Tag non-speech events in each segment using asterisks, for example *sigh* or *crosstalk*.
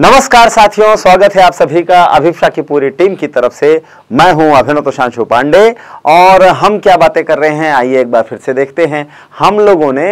नमस्कार साथियों स्वागत है आप सभी का अभिप्सा की पूरी टीम की तरफ से मैं हूं अभिनव प्रशांशु पांडे और हम क्या बातें कर रहे हैं आइए एक बार फिर से देखते हैं हम लोगों ने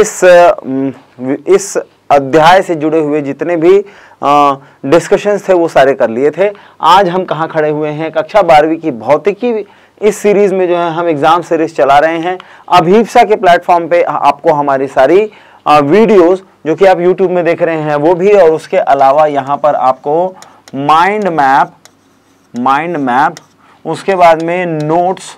इस इस अध्याय से जुड़े हुए जितने भी डिस्कशंस थे वो सारे कर लिए थे आज हम कहाँ खड़े हुए हैं कक्षा बारहवीं की भौतिकी इस सीरीज़ में जो है हम एग्ज़ाम सीरीज चला रहे हैं अभिप्सा के प्लेटफॉर्म पे आपको हमारी सारी वीडियोस जो कि आप यूट्यूब में देख रहे हैं वो भी और उसके अलावा यहाँ पर आपको माइंड मैप माइंड मैप उसके बाद में नोट्स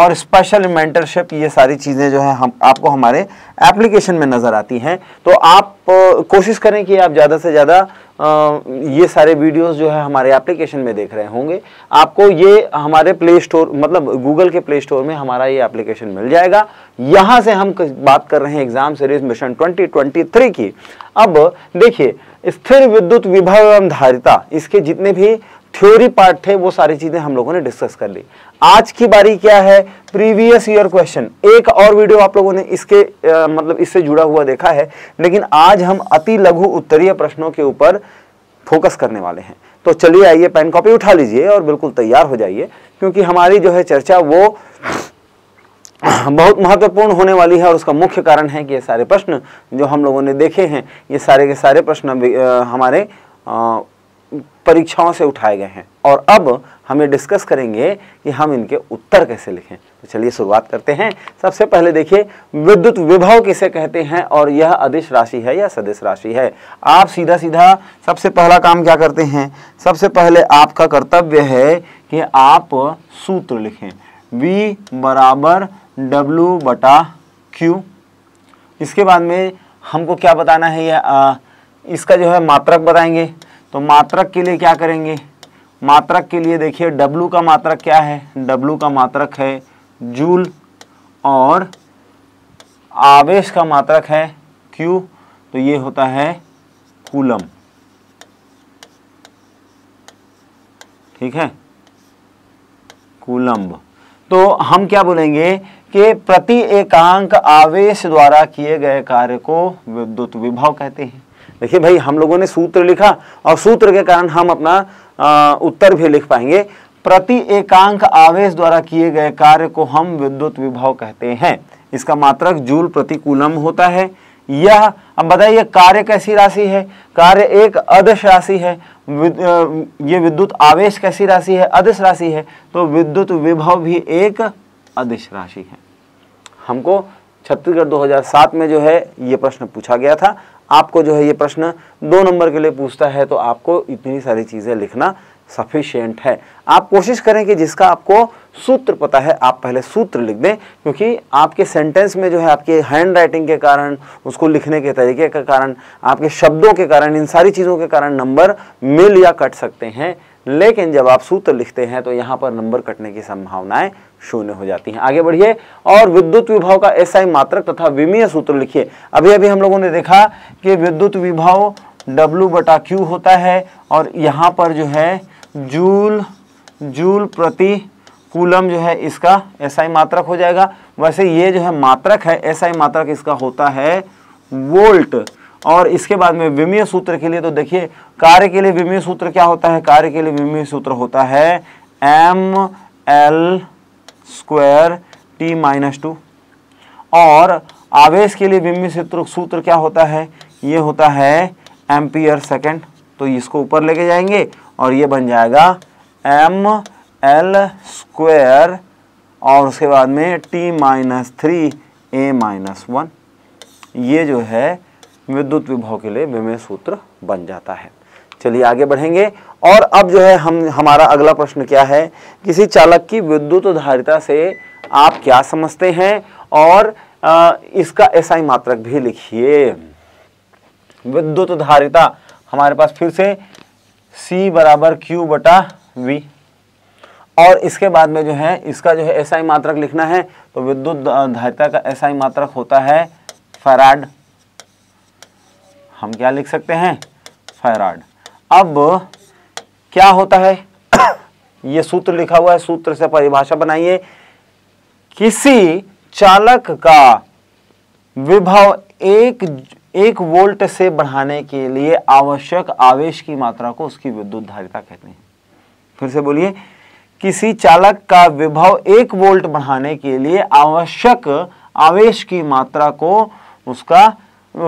और स्पेशल मेंटरशिप ये सारी चीज़ें जो है हम आपको हमारे एप्लीकेशन में नज़र आती हैं तो आप कोशिश करें कि आप ज़्यादा से ज़्यादा ये सारे वीडियोस जो है हमारे एप्लीकेशन में देख रहे होंगे आपको ये हमारे प्ले स्टोर मतलब गूगल के प्ले स्टोर में हमारा ये एप्लीकेशन मिल जाएगा यहाँ से हम बात कर रहे हैं एग्जाम सीरीज मिशन 2023 की अब देखिए स्थिर विद्युत विभव एवं धारिता इसके जितने भी थ्योरी पार्ट थे वो सारी चीजें हम लोगों ने डिस्कस कर ली आज की बारी क्या है प्रीवियस ईयर क्वेश्चन एक और वीडियो आप लोगों ने इसके आ, मतलब इससे जुड़ा हुआ देखा है लेकिन आज हम अति लघु उत्तरीय प्रश्नों के ऊपर फोकस करने वाले हैं तो चलिए आइए पेन कॉपी उठा लीजिए और बिल्कुल तैयार हो जाइए क्योंकि हमारी जो है चर्चा वो बहुत महत्वपूर्ण होने वाली है और उसका मुख्य कारण है कि ये सारे प्रश्न जो हम लोगों ने देखे हैं ये सारे के सारे प्रश्न हमारे आ, परीक्षाओं से उठाए गए हैं और अब हम ये डिस्कस करेंगे कि हम इनके उत्तर कैसे लिखें तो चलिए शुरुआत करते हैं सबसे पहले देखिए विद्युत विभव किसे कहते हैं और यह अधिश राशि है या सदिश राशि है आप सीधा सीधा सबसे पहला काम क्या करते हैं सबसे पहले आपका कर्तव्य है कि आप सूत्र लिखें V बराबर W बटा Q इसके बाद में हमको क्या बताना है यह इसका जो है मात्रक बताएंगे तो मात्रक के लिए क्या करेंगे मात्रक के लिए देखिए डब्लू का मात्रक क्या है डब्लू का मात्रक है जूल और आवेश का मात्रक है क्यू तो ये होता है कूलम ठीक है कूलम्ब तो हम क्या बोलेंगे कि प्रति एकांक आवेश द्वारा किए गए कार्य को विद्युत विभव कहते हैं देखिए भाई हम लोगों ने सूत्र लिखा और सूत्र के कारण हम अपना आ, उत्तर भी लिख पाएंगे प्रति एकांक आवेश द्वारा किए गए कार्य को हम विद्युत विभव कहते हैं इसका मात्रक जूल प्रति कूलम होता है यह अब बताइए कार्य कैसी राशि है कार्य एक अदश राशि है विद, ये विद्युत आवेश कैसी राशि है अदश राशि है तो विद्युत विभव भी एक अदश राशि है हमको छत्तीसगढ़ 2007 में जो है ये प्रश्न पूछा गया था आपको जो है ये प्रश्न दो नंबर के लिए पूछता है तो आपको इतनी सारी चीज़ें लिखना सफिशियंट है आप कोशिश करें कि जिसका आपको सूत्र पता है आप पहले सूत्र लिख दें क्योंकि आपके सेंटेंस में जो है आपके हैंड राइटिंग के कारण उसको लिखने के तरीके के कारण आपके शब्दों के कारण इन सारी चीज़ों के कारण नंबर मिल या कट सकते हैं लेकिन जब आप सूत्र लिखते हैं तो यहाँ पर नंबर कटने की संभावनाएं शून्य हो जाती हैं आगे बढ़िए और विद्युत विभाव का एसआई मात्रक तथा विमीय सूत्र लिखिए अभी अभी हम लोगों ने देखा कि विद्युत विभाव W बटा क्यू होता है और यहाँ पर जो है जूल जूल प्रति कूलम जो है इसका एसआई मात्रक हो जाएगा वैसे ये जो है मात्रक है एसआई मात्रक इसका होता है वोल्ट और इसके बाद में विमीय सूत्र के लिए तो देखिए कार्य के लिए विमीय सूत्र क्या होता है कार्य के लिए विमीय सूत्र होता है M L square T minus two और आवेश के लिए बिंबी सूत्र सूत्र क्या होता है ये होता है एम्पियर सेकेंड तो इसको ऊपर लेके जाएंगे और ये बन जाएगा एम एल स्क्वायर और उसके बाद में T minus three A minus one ये जो है विद्युत विभव के लिए विमय सूत्र बन जाता है चलिए आगे बढ़ेंगे और अब जो है हम हमारा अगला प्रश्न क्या है किसी चालक की विद्युत धारिता से आप क्या समझते हैं और आ, इसका एसआई मात्रक भी लिखिए विद्युत धारिता हमारे पास फिर से C बराबर क्यू बटा वी और इसके बाद में जो है इसका जो है एसआई मात्रक लिखना है तो विद्युत धारिता का एसआई मात्रक होता है फैराड हम क्या लिख सकते हैं फैराड अब क्या होता है *coughs* यह सूत्र लिखा हुआ है सूत्र से परिभाषा बनाइए किसी चालक का विभव एक एक वोल्ट से बढ़ाने के लिए आवश्यक आवेश की मात्रा को उसकी विद्युत धारिता कहते हैं फिर से बोलिए किसी चालक का विभव एक वोल्ट बढ़ाने के लिए आवश्यक आवेश की मात्रा को उसका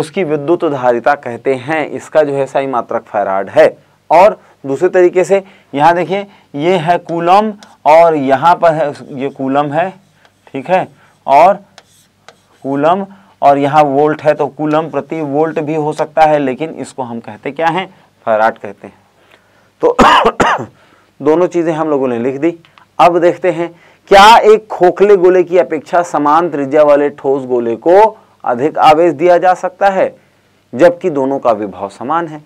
उसकी विद्युत धारिता कहते हैं इसका जो है सही मात्रक फैराड है और दूसरे तरीके से यहाँ देखिए ये है कूलम और यहाँ पर है ये कूलम है ठीक है और कूलम और यहाँ वोल्ट है तो कूलम प्रति वोल्ट भी हो सकता है लेकिन इसको हम कहते क्या हैं फराट कहते हैं तो *coughs* दोनों चीज़ें हम लोगों ने लिख दी अब देखते हैं क्या एक खोखले गोले की अपेक्षा समान त्रिज्या वाले ठोस गोले को अधिक आवेश दिया जा सकता है जबकि दोनों का विभाव समान है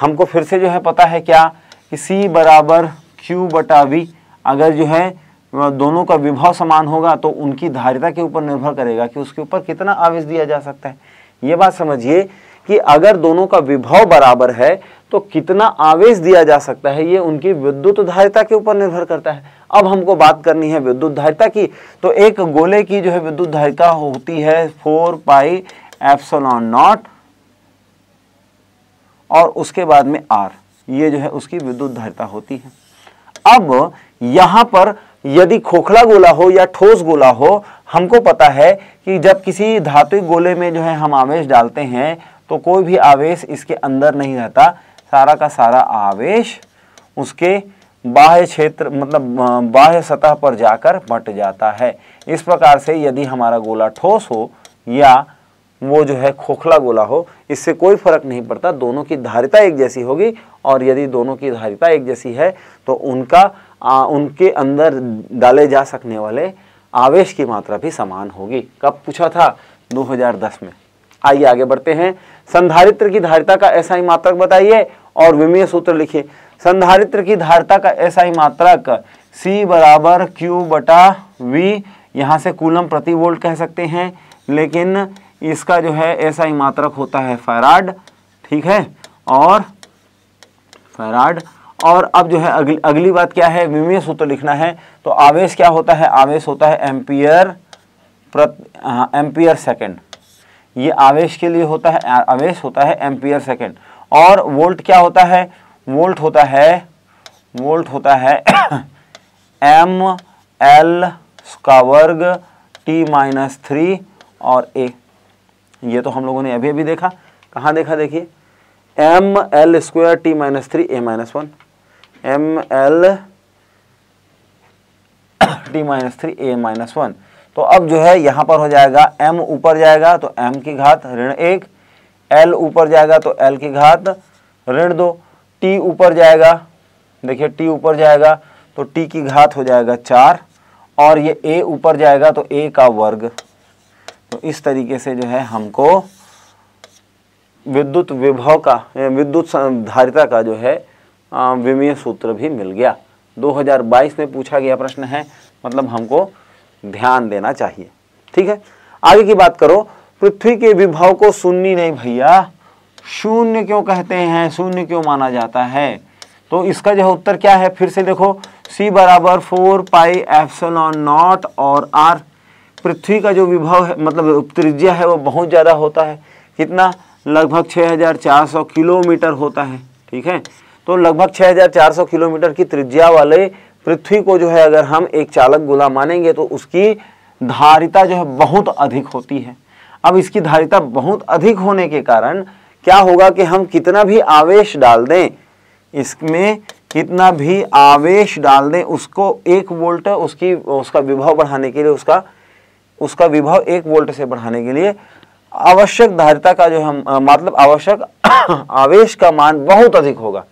हमको फिर से जो है पता है क्या कि सी बराबर क्यू बटा वी अगर जो है दोनों का विभव समान होगा तो उनकी धारिता के ऊपर निर्भर करेगा कि उसके ऊपर कितना आवेश दिया जा सकता है ये बात समझिए कि अगर दोनों का विभव बराबर है तो कितना आवेश दिया जा सकता है ये उनकी विद्युत धारिता के ऊपर निर्भर करता है अब हमको बात करनी है विद्युत धारिता की तो एक गोले की जो है विद्युत धारिता होती है फोर पाई एप्सलॉन नॉट और उसके बाद में आर ये जो है उसकी विद्युत धारिता होती है अब यहाँ पर यदि खोखला गोला हो या ठोस गोला हो हमको पता है कि जब किसी धातु गोले में जो है हम आवेश डालते हैं तो कोई भी आवेश इसके अंदर नहीं रहता सारा का सारा आवेश उसके बाह्य क्षेत्र मतलब बाह्य सतह पर जाकर बट जाता है इस प्रकार से यदि हमारा गोला ठोस हो या वो जो है खोखला गोला हो इससे कोई फर्क नहीं पड़ता दोनों की धारिता एक जैसी होगी और यदि दोनों की धारिता एक जैसी है तो उनका आ, उनके अंदर डाले जा सकने वाले आवेश की मात्रा भी समान होगी कब पूछा था 2010 में आइए आगे बढ़ते हैं संधारित्र की धारिता का ऐसा ही मात्रक बताइए और विमीय सूत्र लिखिए संधारित्र की धारिता का ऐसा ही मात्रक सी बराबर क्यू बटा वी यहाँ से कूलम प्रति वोल्ट कह सकते हैं लेकिन इसका जो है ऐसा ही मात्रक होता है फैराड ठीक है और फैराड और अब जो है अगली अगली बात क्या है विमीय सूत्र लिखना है तो आवेश क्या होता है आवेश होता है एम्पियर प्रति हाँ, एम्पियर सेकेंड ये आवेश के लिए होता है आवेश होता है एम्पियर सेकेंड और वोल्ट क्या होता है वोल्ट होता है वोल्ट होता है *coughs* एम एल का वर्ग टी माइनस थ्री और ए ये तो हम लोगों ने अभी अभी देखा कहाँ देखा देखिए M L square T minus three A minus one M L T minus three A minus one तो अब जो है यहाँ पर हो जाएगा m ऊपर जाएगा तो m की घात ऋण एक l ऊपर जाएगा तो l की घात ऋण दो t ऊपर जाएगा देखिए t ऊपर जाएगा तो t की घात हो जाएगा चार और ये a ऊपर जाएगा तो a का वर्ग तो इस तरीके से जो है हमको विद्युत विभव का विद्युत धारिता का जो है विमीय सूत्र भी मिल गया 2022 में पूछा गया प्रश्न है मतलब हमको ध्यान देना चाहिए ठीक है आगे की बात करो पृथ्वी के विभव को शून्य नहीं भैया शून्य क्यों कहते हैं शून्य क्यों माना जाता है तो इसका जो उत्तर क्या है फिर से देखो सी बराबर फोर पाई एफ्सलॉन नॉट और आर पृथ्वी का जो विभव है मतलब त्रिज्या है वो बहुत ज़्यादा होता है कितना लगभग 6400 किलोमीटर होता है ठीक है तो लगभग 6400 किलोमीटर की त्रिज्या वाले पृथ्वी को जो है अगर हम एक चालक गोला मानेंगे तो उसकी धारिता जो है बहुत अधिक होती है अब इसकी धारिता बहुत अधिक होने के कारण क्या होगा कि हम कितना भी आवेश डाल दें इसमें कितना भी आवेश डाल दें उसको एक वोल्ट उसकी उसका विभव बढ़ाने के लिए उसका उसका विभव एक वोल्ट से बढ़ाने के लिए आवश्यक धारिता का जो हम मतलब आवश्यक *coughs* आवेश का मान बहुत अधिक होगा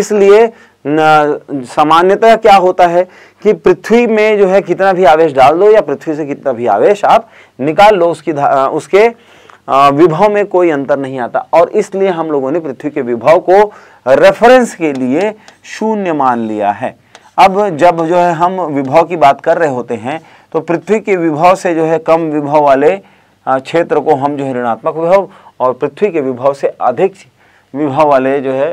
इसलिए सामान्यतः क्या होता है कि पृथ्वी में जो है कितना भी आवेश डाल दो या पृथ्वी से कितना भी आवेश आप निकाल लो उसकी उसके विभव में कोई अंतर नहीं आता और इसलिए हम लोगों ने पृथ्वी के विभव को रेफरेंस के लिए शून्य मान लिया है अब जब जो है हम विभव की बात कर रहे होते हैं तो पृथ्वी के विभव से जो है कम विभव वाले क्षेत्र को हम जो है ऋणात्मक विभव और पृथ्वी के विभव से अधिक विभव वाले जो है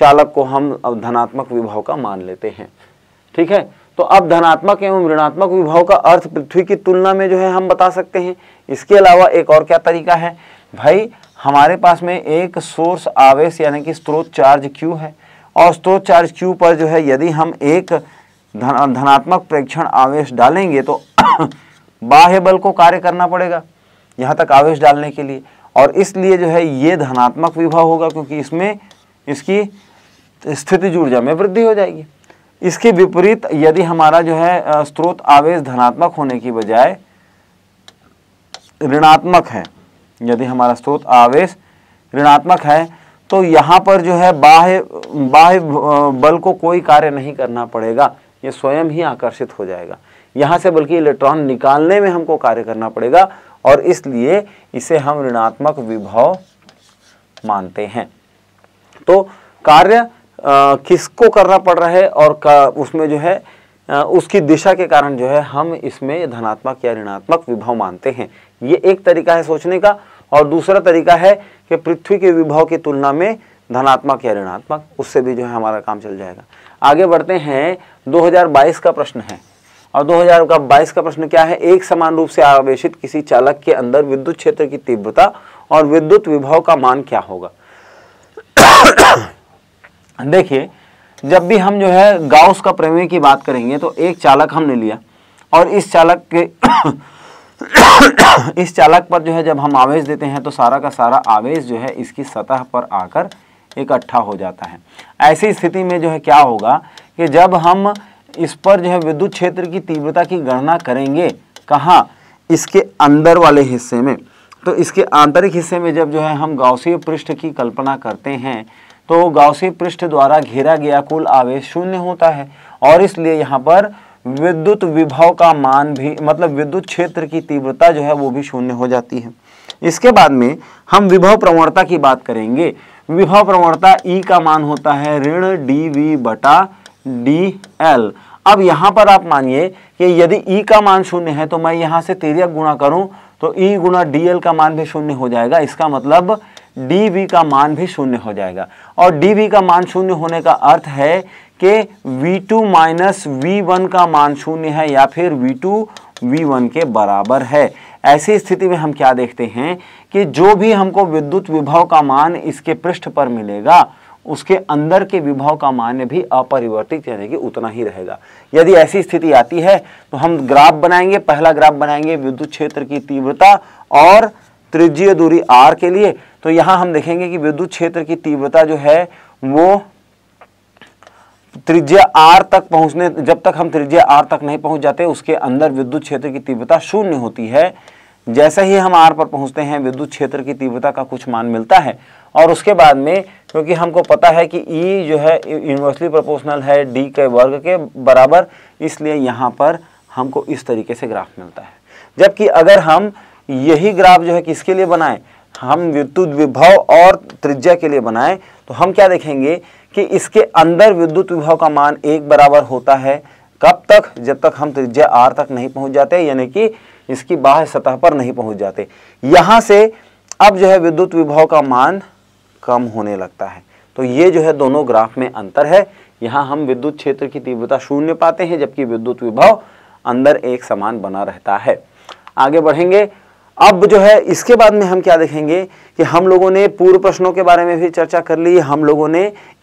चालक को हम धनात्मक विभव का मान लेते हैं ठीक है तो अब धनात्मक एवं ऋणात्मक विभव का अर्थ पृथ्वी की तुलना में जो है हम बता सकते हैं इसके अलावा एक और क्या तरीका है भाई हमारे पास में एक सोर्स आवेश यानी कि स्त्रोत चार्ज क्यू है और स्त्रोत चार्ज क्यू पर जो है यदि हम एक धन धनात्मक प्रेक्षण आवेश डालेंगे तो *coughs* बाह्य बल को कार्य करना पड़ेगा यहाँ तक आवेश डालने के लिए और इसलिए जो है ये धनात्मक विभव होगा क्योंकि इसमें इसकी स्थिति ऊर्जा में वृद्धि हो जाएगी इसके विपरीत यदि हमारा जो है स्रोत आवेश धनात्मक होने की बजाय ऋणात्मक है यदि हमारा स्रोत आवेश ऋणात्मक है तो यहाँ पर जो है बाह्य बाह्य बल को कोई कार्य नहीं करना पड़ेगा ये स्वयं ही आकर्षित हो जाएगा यहाँ से बल्कि इलेक्ट्रॉन निकालने में हमको कार्य करना पड़ेगा और इसलिए इसे हम ऋणात्मक विभव मानते हैं तो कार्य किसको करना पड़ रहा है और उसमें जो है उसकी दिशा के कारण जो है हम इसमें धनात्मक या ऋणात्मक विभव मानते हैं ये एक तरीका है सोचने का और दूसरा तरीका है कि पृथ्वी के विभव की तुलना में धनात्मक या ऋणात्मक उससे भी जो है हमारा काम चल जाएगा आगे बढ़ते हैं 2022 का प्रश्न है और 2022 का बाईस का प्रश्न क्या है एक समान रूप से आवेशित किसी चालक के अंदर विद्युत क्षेत्र की तीव्रता और विद्युत विभव का मान क्या होगा *coughs* देखिए जब भी हम जो है गाउस का प्रमेय की बात करेंगे तो एक चालक हमने लिया और इस चालक के *coughs* इस चालक पर जो है जब हम आवेश देते हैं तो सारा का सारा आवेश जो है इसकी सतह पर आकर इकट्ठा हो जाता है ऐसी स्थिति में जो है क्या होगा कि जब हम इस पर जो है विद्युत क्षेत्र की तीव्रता की गणना करेंगे कहाँ इसके अंदर वाले हिस्से में तो इसके आंतरिक हिस्से में जब जो है हम गावसीय पृष्ठ की कल्पना करते हैं तो गावसीय पृष्ठ द्वारा घेरा गया कुल आवेश शून्य होता है और इसलिए यहाँ पर विद्युत विभव का मान भी मतलब विद्युत क्षेत्र की तीव्रता जो है वो भी शून्य हो जाती है इसके बाद में हम विभव प्रवणता की बात करेंगे विभव प्रवणता ई e का मान होता है ऋण डी वी बटा डी एल अब यहां पर आप मानिए कि यदि ई e का मान शून्य है तो मैं यहां से तेरिया गुणा करूं तो ई e गुणा डी एल का मान भी शून्य हो जाएगा इसका मतलब डी वी का मान भी शून्य हो जाएगा और डी वी का मान शून्य होने का अर्थ है कि V two minus V one का मान शून्य है या फिर वी टू वी वन के बराबर है ऐसी स्थिति में हम क्या देखते हैं कि जो भी हमको विद्युत विभव का मान इसके पृष्ठ पर मिलेगा उसके अंदर के विभव का मान्य भी अपरिवर्तित यानी कि उतना ही रहेगा यदि ऐसी स्थिति आती है तो हम ग्राफ बनाएंगे पहला ग्राफ बनाएंगे विद्युत क्षेत्र की तीव्रता और त्रिज्यीय दूरी आर के लिए तो यहां हम देखेंगे कि विद्युत क्षेत्र की तीव्रता जो है वो त्रिज्या आर तक पहुंचने जब तक हम त्रिज्या आर तक नहीं पहुंच जाते उसके अंदर विद्युत क्षेत्र की तीव्रता शून्य होती है जैसे ही हम आर पर पहुंचते हैं विद्युत क्षेत्र की तीव्रता का कुछ मान मिलता है और उसके बाद में क्योंकि हमको पता है कि ई e जो है यूनिवर्सली प्रोपोर्शनल है डी के वर्ग के बराबर इसलिए यहाँ पर हमको इस तरीके से ग्राफ मिलता है जबकि अगर हम यही ग्राफ जो है किसके लिए बनाएं हम विद्युत विभव और त्रिज्या के लिए बनाएं तो हम क्या देखेंगे कि इसके अंदर विद्युत विभव का मान एक बराबर होता है कब तक जब तक हम त्रिज्या आर तक नहीं पहुंच जाते यानी कि इसकी बाह्य सतह पर नहीं पहुंच जाते यहाँ से अब जो है विद्युत विभव का मान कम होने लगता है तो ये जो है दोनों ग्राफ में अंतर है यहाँ हम विद्युत क्षेत्र की तीव्रता शून्य पाते हैं जबकि विद्युत विभव अंदर एक समान बना रहता है आगे बढ़ेंगे अब जो है इसके बाद में हम क्या देखेंगे कि हम लोगों ने पूर्व प्रश्नों के बारे में भी चर्चा कर ली हम लोगों ने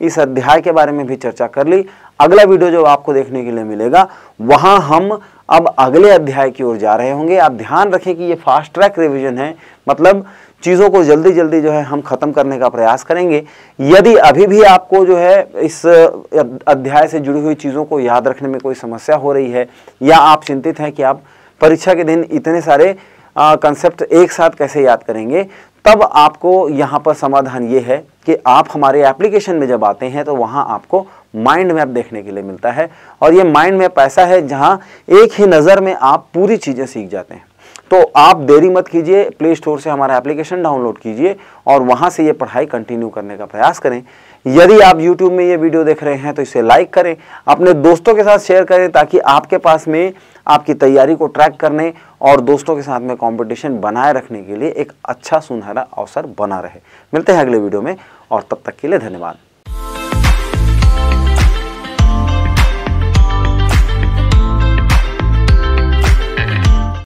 इस अध्याय के बारे में भी चर्चा कर ली अगला वीडियो जो आपको देखने के लिए मिलेगा वहां हम अब अगले अध्याय की ओर जा रहे होंगे आप ध्यान रखें कि ये फास्ट ट्रैक रिविजन है मतलब चीज़ों को जल्दी जल्दी जो है हम ख़त्म करने का प्रयास करेंगे यदि अभी भी आपको जो है इस अध्याय से जुड़ी हुई चीज़ों को याद रखने में कोई समस्या हो रही है या आप चिंतित हैं कि आप परीक्षा के दिन इतने सारे कंसेप्ट एक साथ कैसे याद करेंगे तब आपको यहाँ पर समाधान ये है कि आप हमारे एप्लीकेशन में जब आते हैं तो वहाँ आपको माइंड मैप देखने के लिए मिलता है और ये माइंड मैप ऐसा है जहाँ एक ही नज़र में आप पूरी चीज़ें सीख जाते हैं तो आप देरी मत कीजिए प्ले स्टोर से हमारा एप्लीकेशन डाउनलोड कीजिए और वहाँ से ये पढ़ाई कंटिन्यू करने का प्रयास करें यदि आप यूट्यूब में ये वीडियो देख रहे हैं तो इसे लाइक करें अपने दोस्तों के साथ शेयर करें ताकि आपके पास में आपकी तैयारी को ट्रैक करने और दोस्तों के साथ में कंपटीशन बनाए रखने के लिए एक अच्छा सुनहरा अवसर बना रहे मिलते हैं अगले वीडियो में और तब तक के लिए धन्यवाद